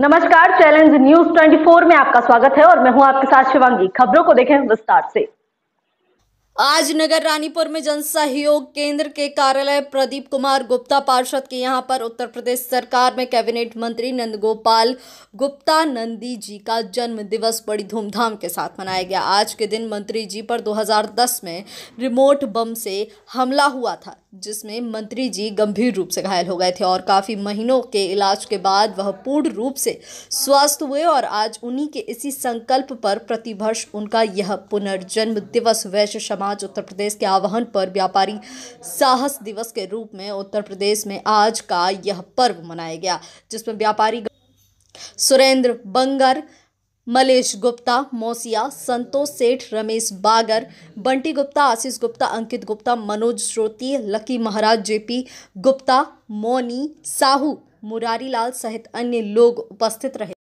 नमस्कार challenge news 24 में आपका स्वागत है और मैं हूं आपके साथ शिवांगी खबरों को देखें विस्तार से आज नगर रानीपुर में जन सहयोग केंद्र के कार्यालय प्रदीप कुमार गुप्ता पार्षद के यहाँ पर उत्तर प्रदेश सरकार में कैबिनेट मंत्री नंदगोपाल गुप्ता नंदी जी का जन्म दिवस बड़ी धूमधाम के साथ मनाया गया आज के दिन मंत्री जी पर 2010 में रिमोट बम से हमला हुआ था जिसमें मंत्री जी गंभीर रूप से घायल हो गए थे और काफ़ी महीनों के इलाज के बाद वह पूर्ण रूप से स्वस्थ हुए और आज उन्हीं के इसी संकल्प पर प्रतिवर्ष उनका यह पुनर्जन्म दिवस वैश्य समाज उत्तर प्रदेश के आह्वान पर व्यापारी साहस दिवस के रूप में उत्तर प्रदेश में आज का यह पर्व मनाया गया जिसमें व्यापारी सुरेंद्र बंगर मलेश गुप्ता मौसिया संतोष सेठ रमेश बागर बंटी गुप्ता आशीष गुप्ता अंकित गुप्ता मनोज श्रोती लकी महाराज जेपी गुप्ता मोनी साहू मुरारी लाल सहित अन्य लोग उपस्थित रहे